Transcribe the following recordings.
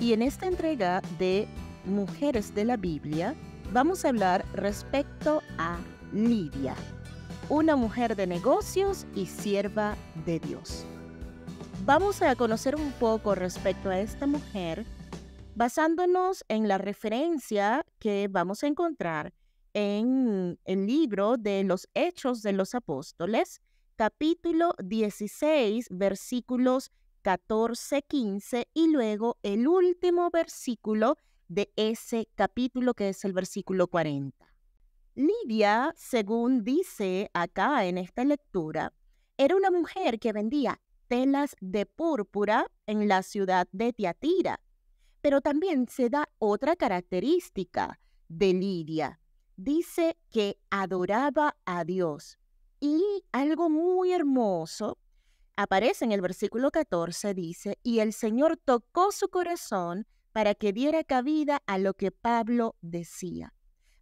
Y en esta entrega de Mujeres de la Biblia vamos a hablar respecto a Lidia, una mujer de negocios y sierva de Dios. Vamos a conocer un poco respecto a esta mujer basándonos en la referencia que vamos a encontrar en el libro de los Hechos de los Apóstoles, capítulo 16, versículos 14, 15 y luego el último versículo de ese capítulo que es el versículo 40. Lidia, según dice acá en esta lectura, era una mujer que vendía telas de púrpura en la ciudad de Tiatira. Pero también se da otra característica de Lidia. Dice que adoraba a Dios. Y algo muy hermoso aparece en el versículo 14, dice, y el Señor tocó su corazón para que diera cabida a lo que Pablo decía.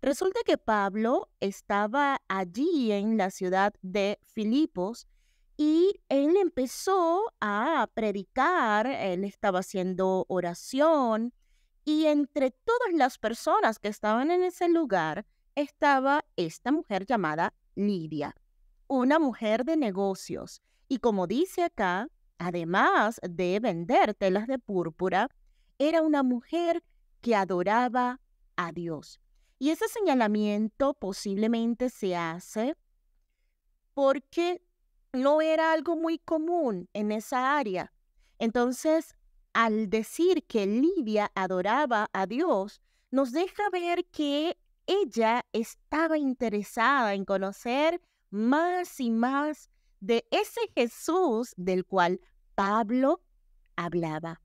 Resulta que Pablo estaba allí en la ciudad de Filipos y él empezó a predicar, él estaba haciendo oración y entre todas las personas que estaban en ese lugar estaba esta mujer llamada Lidia, una mujer de negocios y como dice acá, además de vender telas de púrpura, era una mujer que adoraba a Dios. Y ese señalamiento posiblemente se hace porque no era algo muy común en esa área. Entonces, al decir que Lidia adoraba a Dios, nos deja ver que ella estaba interesada en conocer más y más de ese Jesús del cual Pablo hablaba.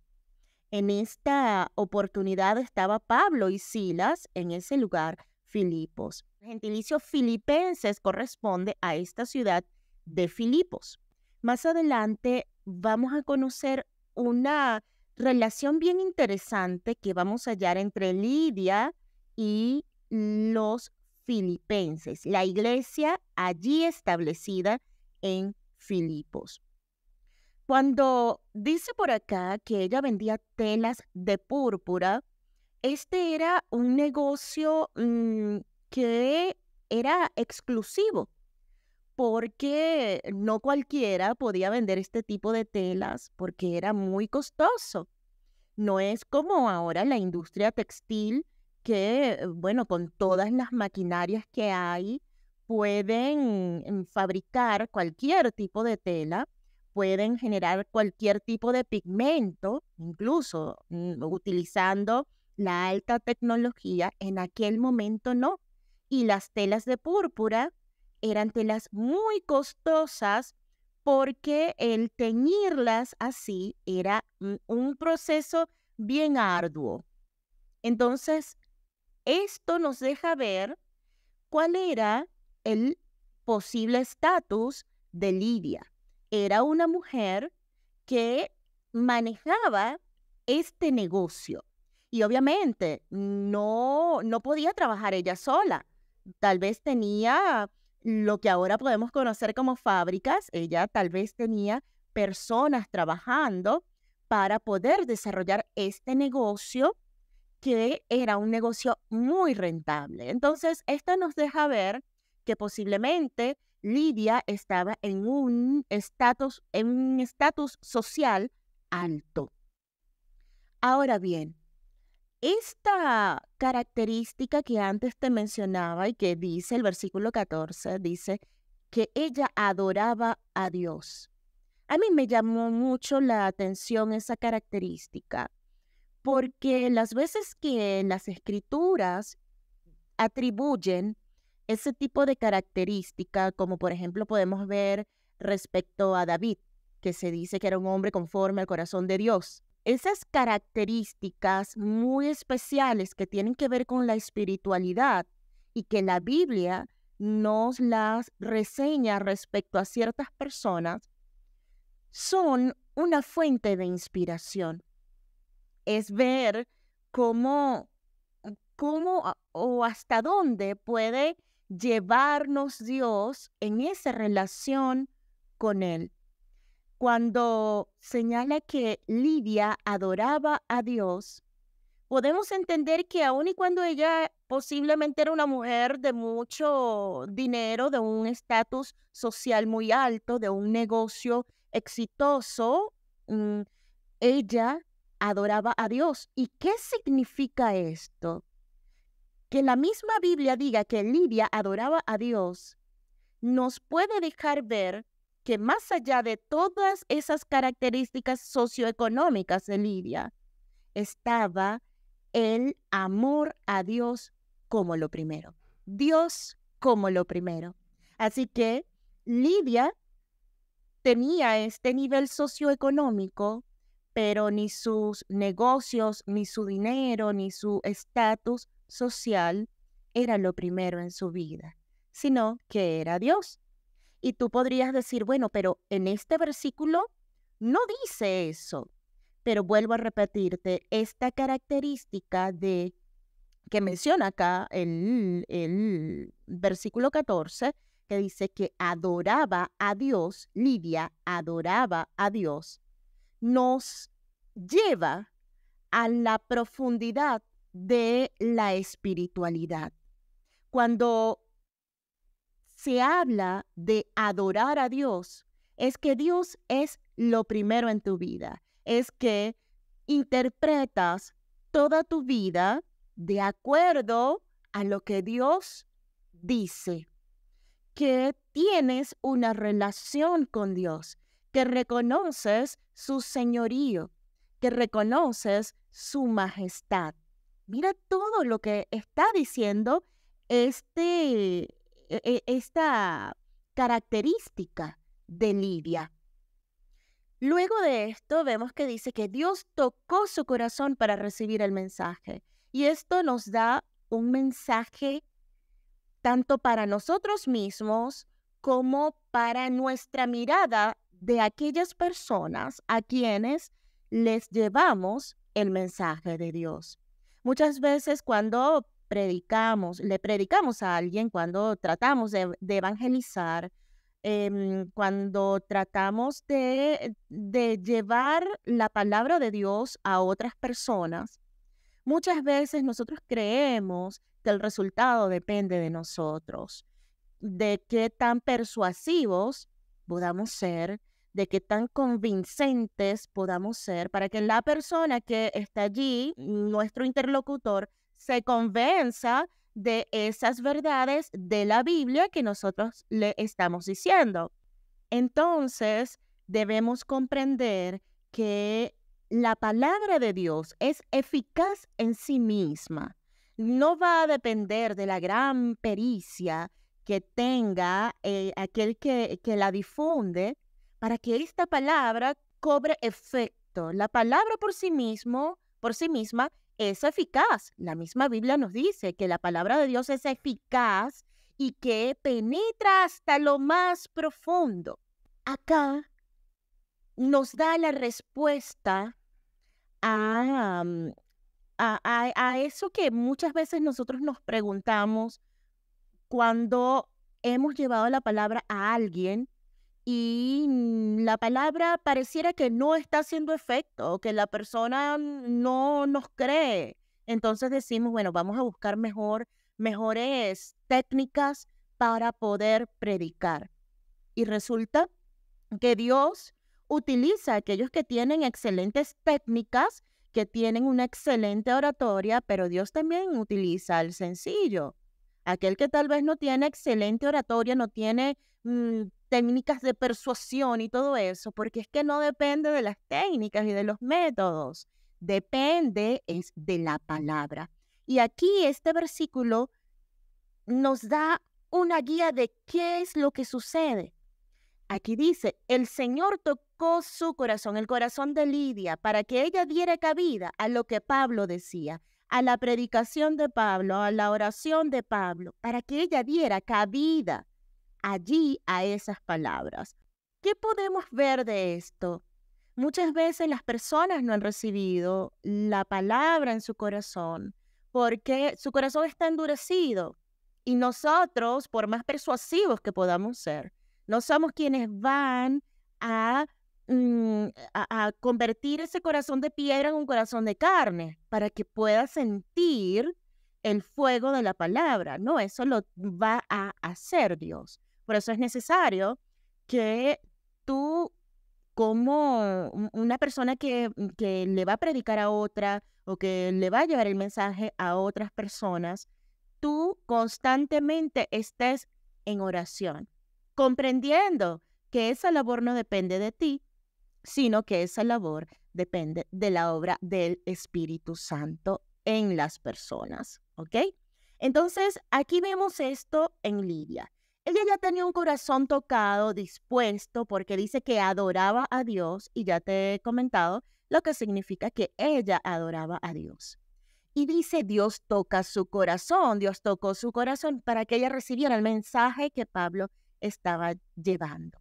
En esta oportunidad estaba Pablo y Silas en ese lugar, Filipos. El gentilicio filipenses corresponde a esta ciudad de Filipos. Más adelante vamos a conocer una relación bien interesante que vamos a hallar entre Lidia y los filipenses, la iglesia allí establecida en Filipos. Cuando dice por acá que ella vendía telas de púrpura, este era un negocio mm, que era exclusivo, porque no cualquiera podía vender este tipo de telas porque era muy costoso. No es como ahora la industria textil que, bueno, con todas las maquinarias que hay, pueden mm, fabricar cualquier tipo de tela, pueden generar cualquier tipo de pigmento, incluso mm, utilizando la alta tecnología, en aquel momento no. Y las telas de púrpura eran telas muy costosas porque el teñirlas así era mm, un proceso bien arduo. Entonces, esto nos deja ver cuál era el posible estatus de Lidia. Era una mujer que manejaba este negocio y obviamente no, no podía trabajar ella sola. Tal vez tenía lo que ahora podemos conocer como fábricas, ella tal vez tenía personas trabajando para poder desarrollar este negocio que era un negocio muy rentable. Entonces, esto nos deja ver que posiblemente Lidia estaba en un estatus en estatus social alto. Ahora bien, esta característica que antes te mencionaba y que dice el versículo 14, dice que ella adoraba a Dios. A mí me llamó mucho la atención esa característica, porque las veces que las escrituras atribuyen ese tipo de característica, como por ejemplo podemos ver respecto a David, que se dice que era un hombre conforme al corazón de Dios. Esas características muy especiales que tienen que ver con la espiritualidad y que la Biblia nos las reseña respecto a ciertas personas, son una fuente de inspiración. Es ver cómo, cómo o hasta dónde puede llevarnos Dios en esa relación con Él. Cuando señala que Lidia adoraba a Dios, podemos entender que aun y cuando ella posiblemente era una mujer de mucho dinero, de un estatus social muy alto, de un negocio exitoso, mm, ella adoraba a Dios. ¿Y qué significa esto? que la misma Biblia diga que Lidia adoraba a Dios, nos puede dejar ver que más allá de todas esas características socioeconómicas de Lidia, estaba el amor a Dios como lo primero. Dios como lo primero. Así que Lidia tenía este nivel socioeconómico, pero ni sus negocios, ni su dinero, ni su estatus social era lo primero en su vida, sino que era Dios. Y tú podrías decir, bueno, pero en este versículo no dice eso. Pero vuelvo a repetirte, esta característica de que menciona acá en el versículo 14, que dice que adoraba a Dios, Lidia adoraba a Dios, nos lleva a la profundidad de la espiritualidad. Cuando se habla de adorar a Dios, es que Dios es lo primero en tu vida, es que interpretas toda tu vida de acuerdo a lo que Dios dice, que tienes una relación con Dios, que reconoces su señorío, que reconoces su majestad. Mira todo lo que está diciendo este, e, e, esta característica de Lidia. Luego de esto vemos que dice que Dios tocó su corazón para recibir el mensaje. Y esto nos da un mensaje tanto para nosotros mismos como para nuestra mirada de aquellas personas a quienes les llevamos el mensaje de Dios. Muchas veces cuando predicamos, le predicamos a alguien, cuando tratamos de, evangelizar, em, cuando tratamos de, de llevar la palabra de Dios a otras personas, muchas veces nosotros creemos que el resultado depende de nosotros, de qué tan persuasivos podamos ser, de qué tan convincentes podamos ser para que la persona que está allí, nuestro interlocutor, se convenza de esas verdades de la Biblia que nosotros le estamos diciendo. Entonces, debemos comprender que la palabra de Dios es eficaz en sí misma. No va a depender de la gran pericia que tenga eh, aquel que la difunde, para que esta palabra cobre efecto. La palabra por sí mismo, por sí misma, es eficaz. La misma Biblia nos dice que la palabra de Dios es eficaz y que penetra hasta lo más profundo. Acá nos da la respuesta a, mm, a, a, a, eso que muchas veces nosotros nos preguntamos cuando hemos llevado la palabra a alguien y la palabra pareciera que no está haciendo efecto, que la persona no nos cree. Entonces decimos, bueno, vamos a buscar mejor, mejores técnicas para poder predicar. Y resulta que Dios utiliza a aquellos que tienen excelentes técnicas, que tienen una excelente oratoria, pero Dios también utiliza al sencillo. Aquel que tal vez no tiene excelente oratoria, no tiene mm, técnicas de persuasión y todo eso, porque es que no depende de las técnicas y de los métodos, depende es de la palabra. Y aquí este versículo nos da una guía de qué es lo que sucede. Aquí dice, el Señor tocó su corazón, el corazón de Lidia, para que ella diera cabida a lo que Pablo decía, a la predicación de Pablo, a la oración de Pablo, para que ella diera cabida allí a esas palabras. ¿Qué podemos ver de esto? Muchas veces las personas no han recibido la palabra en su corazón porque su corazón está endurecido y nosotros, por más persuasivos que podamos ser, no somos quienes van a, mm, convertir ese corazón de piedra en un corazón de carne para que pueda sentir el fuego de la palabra. No, eso lo va a hacer Dios. Por eso es necesario que tú, como una persona que, mm, que le va a predicar a otra o que le va a llevar el mensaje a otras personas, tú constantemente estés en oración, comprendiendo que esa labor no depende de ti, sino que esa labor depende de la obra del Espíritu Santo en las personas, ¿ok? Entonces, aquí vemos esto en Lidia. Ella ya tenía un corazón tocado, dispuesto, porque dice que adoraba a Dios, y ya te he comentado lo que significa que ella adoraba a Dios. Y dice, Dios toca su corazón, Dios tocó su corazón para que ella recibiera el mensaje que Pablo estaba llevando,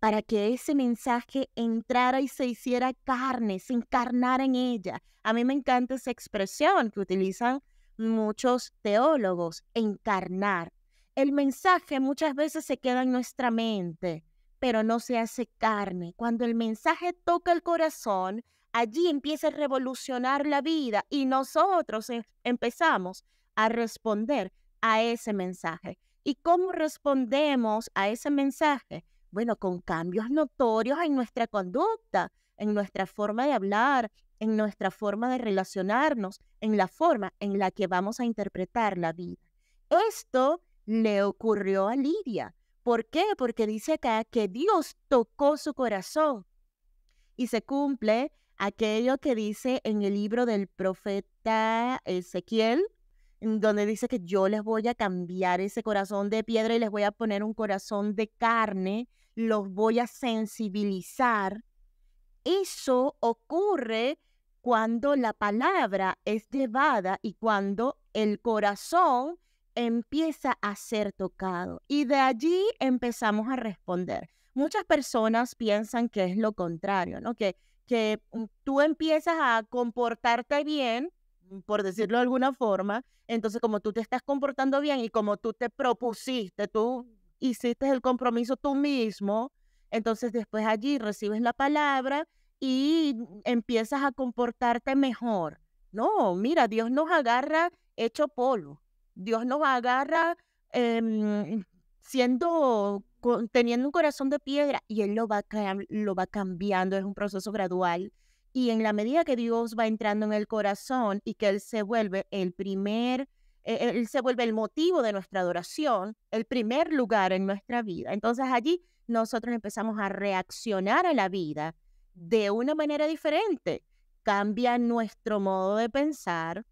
para que ese mensaje entrara y se hiciera carne, se encarnara en ella. A mí me encanta esa expresión que utilizan muchos teólogos, encarnar, el mensaje muchas veces se queda en nuestra mente, pero no se hace carne. Cuando el mensaje toca el corazón, allí empieza a revolucionar la vida y nosotros em, empezamos a responder a ese mensaje. ¿Y cómo respondemos a ese mensaje? Bueno, con cambios notorios en nuestra conducta, en nuestra forma de hablar, en nuestra forma de relacionarnos, en la forma en la que vamos a interpretar la vida. Esto le ocurrió a Lidia. ¿Por qué? Porque dice acá que Dios tocó su corazón y se cumple aquello que dice en el libro del profeta Ezequiel, donde dice que yo les voy a cambiar ese corazón de piedra y les voy a poner un corazón de carne, los voy a sensibilizar. Eso ocurre cuando la palabra es llevada y cuando el corazón empieza a ser tocado y de allí empezamos a responder. Muchas personas piensan que es lo contrario, ¿no? Que, que mm, tú empiezas a comportarte bien, mm, por decirlo de alguna forma, entonces como tú te estás comportando bien y como tú te propusiste, tú hiciste el compromiso tú mismo, entonces después allí recibes la palabra y empiezas a comportarte mejor. No, mira, Dios nos agarra hecho polvo. Dios nos agarra em, siendo, teniendo un corazón de piedra y Él lo va, lo va cambiando, es un proceso gradual. Y en la medida que Dios va entrando en el corazón y que Él se vuelve el primer, e, e, Él se vuelve el motivo de nuestra adoración, el primer lugar en nuestra vida. Entonces allí nosotros empezamos a reaccionar a la vida de una manera diferente. Cambia nuestro modo de pensar,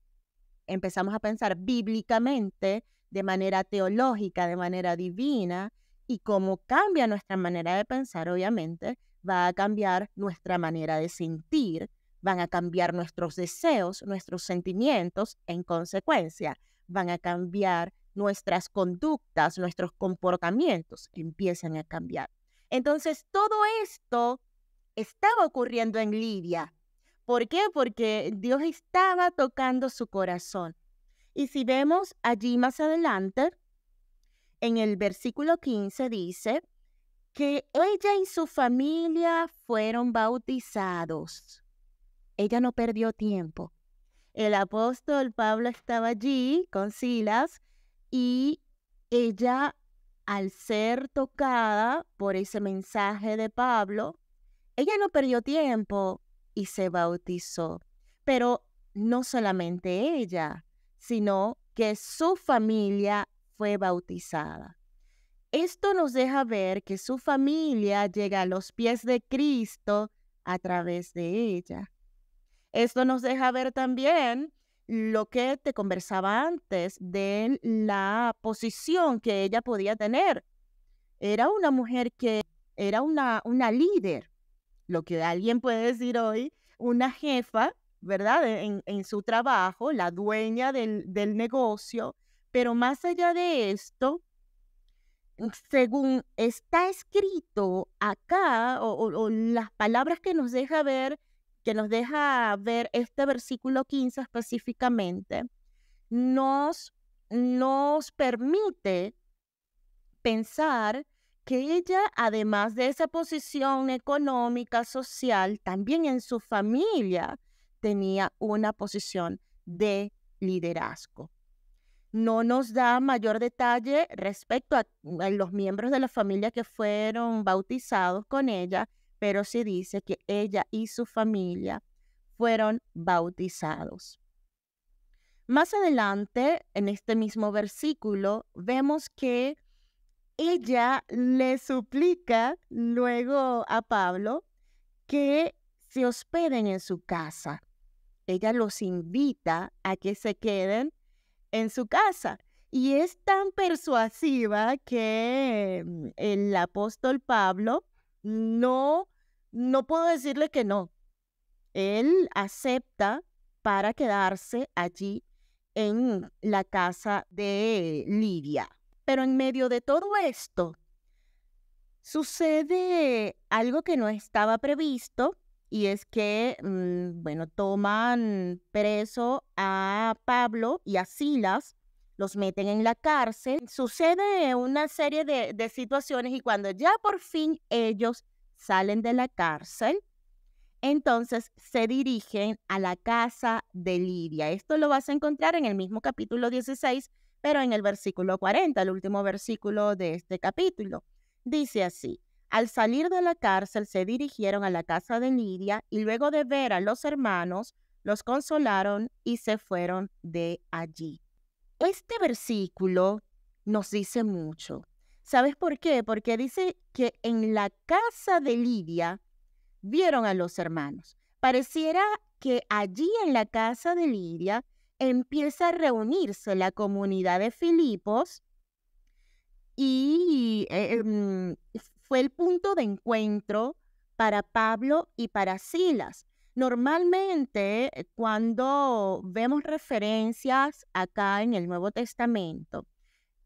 empezamos a pensar bíblicamente, de manera teológica, de manera divina, y cómo cambia nuestra manera de pensar, obviamente, va a cambiar nuestra manera de sentir, van a cambiar nuestros deseos, nuestros sentimientos, en consecuencia, van a cambiar nuestras conductas, nuestros comportamientos, empiezan a cambiar. Entonces, todo esto estaba ocurriendo en Lidia, ¿Por qué? Porque Dios estaba tocando su corazón. Y si vemos allí más adelante, en el versículo 15 dice que ella y su familia fueron bautizados. Ella no perdió tiempo. El apóstol Pablo estaba allí con Silas y ella, al ser tocada por ese mensaje de Pablo, ella no perdió tiempo, y se bautizó. Pero no solamente ella, sino que su familia fue bautizada. Esto nos deja ver que su familia llega a los pies de Cristo a través de ella. Esto nos deja ver también lo que te conversaba antes de la posición que ella podía tener. Era una mujer que era una, una líder, lo que alguien puede decir hoy, una jefa, ¿verdad? E, en, su trabajo, la dueña del, negocio, pero más allá de esto, mm, según está escrito acá, o, las palabras que nos deja ver, que nos deja ver este versículo 15 específicamente, nos, nos permite pensar ella, además de esa posición económica, social, también en su familia tenía una posición de liderazgo. No nos da mayor detalle respecto a, los miembros de la familia que fueron bautizados con ella, pero sí dice que ella y su familia fueron bautizados. Más adelante, en este mismo versículo, vemos que ella le suplica luego a Pablo que se hospeden en su casa. Ella los invita a que se queden en su casa. Y es tan persuasiva que mm, el apóstol Pablo no, no puedo decirle que no. Él acepta para quedarse allí en la casa de Lidia. Pero en medio de todo esto, sucede algo que no estaba previsto y es que, mm, bueno, toman preso a Pablo y a Silas, los meten en la cárcel. Sucede una serie de, de situaciones y cuando ya por fin ellos salen de la cárcel, entonces se dirigen a la casa de Lidia. Esto lo vas a encontrar en el mismo capítulo 16 pero en el versículo 40, el último versículo de este capítulo, dice así, al salir de la cárcel se dirigieron a la casa de Lidia y luego de ver a los hermanos, los consolaron y se fueron de allí. Este versículo nos dice mucho. ¿Sabes por qué? Porque dice que en la casa de Lidia vieron a los hermanos. Pareciera que allí en la casa de Lidia empieza a reunirse la comunidad de Filipos y eh, eh, mm, fue el punto de encuentro para Pablo y para Silas. Normalmente eh, cuando vemos referencias acá en el Nuevo Testamento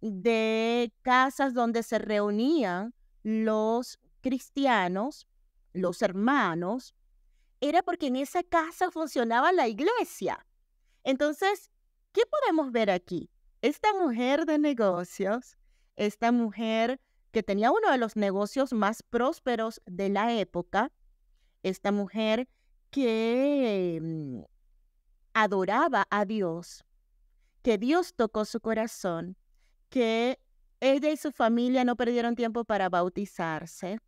de casas donde se reunían los cristianos, los hermanos, era porque en esa casa funcionaba la iglesia. Entonces, ¿qué podemos ver aquí? Esta mujer de negocios, esta mujer que tenía uno de los negocios más prósperos de la época, esta mujer que mm, adoraba a Dios, que Dios tocó su corazón, que ella y su familia no perdieron tiempo para bautizarse,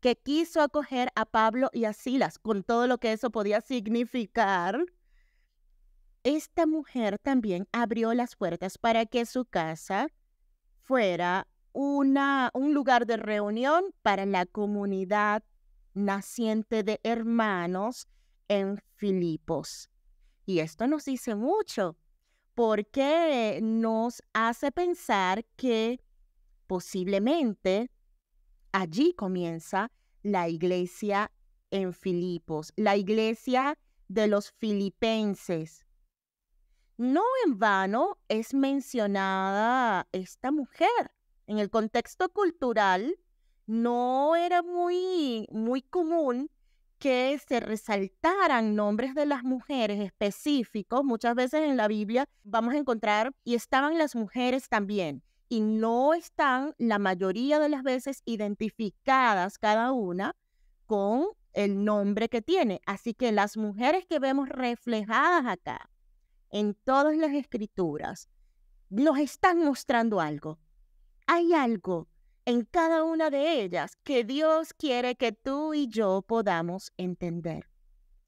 que quiso acoger a Pablo y a Silas con todo lo que eso podía significar, esta mujer también abrió las puertas para que su casa fuera un lugar de reunión para la comunidad naciente de hermanos en Filipos. Y esto nos dice mucho, porque nos hace pensar que posiblemente allí comienza la iglesia en Filipos, la iglesia de los filipenses, no en vano es mencionada esta mujer. En el contexto cultural no era muy, muy común que se resaltaran nombres de las mujeres específicos. Muchas veces en la Biblia vamos a encontrar, y estaban las mujeres también, y no están la mayoría de las veces identificadas cada una con el nombre que tiene. Así que las mujeres que vemos reflejadas acá en todas las escrituras nos están mostrando algo. Hay algo en cada una de ellas que Dios quiere que tú y yo podamos entender.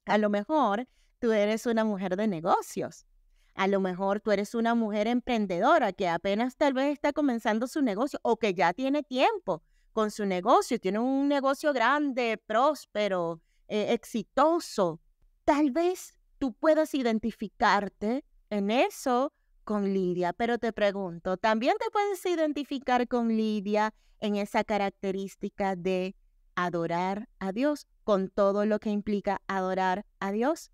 A lo mejor tú eres una mujer de negocios. A lo mejor tú eres una mujer emprendedora que apenas tal vez está comenzando su negocio o que ya tiene tiempo con su negocio, tiene un negocio grande, próspero, eh, exitoso. Tal vez tú puedes identificarte en eso con Lidia, pero te pregunto, ¿también te puedes identificar con Lidia en esa característica de adorar a Dios, con todo lo que implica adorar a Dios?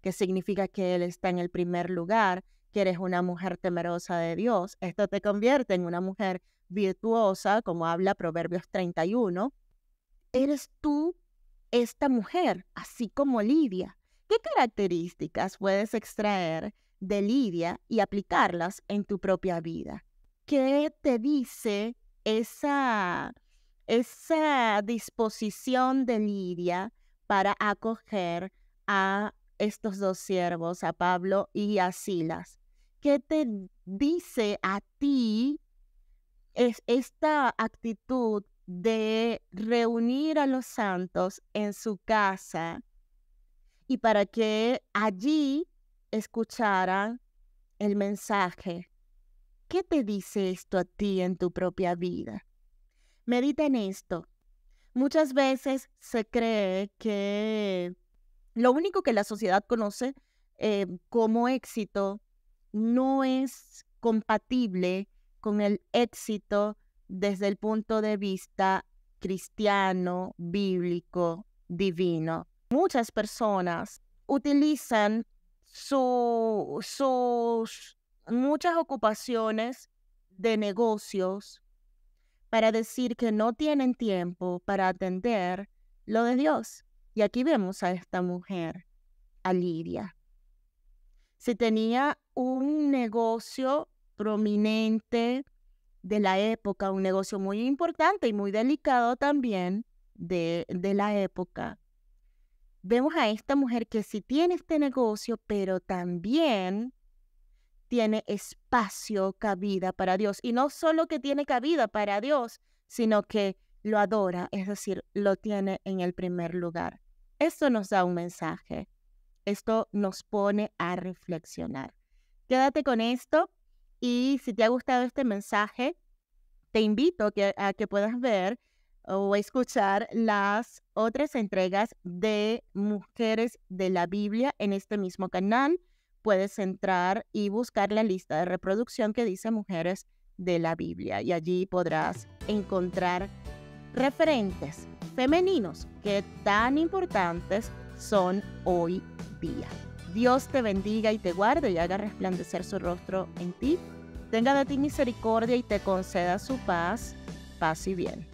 que significa que Él está en el primer lugar, que eres una mujer temerosa de Dios. Esto te convierte en una mujer virtuosa, como habla Proverbios 31. Eres tú esta mujer, así como Lidia. ¿Qué características puedes extraer de Lidia y aplicarlas en tu propia vida? ¿Qué te dice esa, esa disposición de Lidia para acoger a estos dos siervos, a Pablo y a Silas? ¿Qué te dice a ti es esta actitud de reunir a los santos en su casa y para que allí escucharan el mensaje. ¿Qué te dice esto a ti en tu propia vida? Medita en esto. Muchas veces se cree que lo único que la sociedad conoce eh, como éxito no es compatible con el éxito desde el punto de vista cristiano, bíblico, divino muchas personas utilizan sus muchas ocupaciones de negocios para decir que no tienen tiempo para atender lo de Dios. Y aquí vemos a esta mujer, a Lidia. Se tenía un negocio prominente de la época, un negocio muy importante y muy delicado también de la época, vemos a esta mujer que sí tiene este negocio, pero también tiene espacio, cabida para Dios. Y no solo que tiene cabida para Dios, sino que lo adora, es decir, lo tiene en el primer lugar. Esto nos da un mensaje. Esto nos pone a reflexionar. Quédate con esto y si te ha gustado este mensaje, te invito a que, a que puedas ver o escuchar las otras entregas de Mujeres de la Biblia en este mismo canal. Puedes entrar y buscar la lista de reproducción que dice Mujeres de la Biblia y allí podrás encontrar referentes femeninos que tan importantes son hoy día. Dios te bendiga y te guarde y haga resplandecer su rostro en ti. Tenga de ti misericordia y te conceda su paz, paz y bien.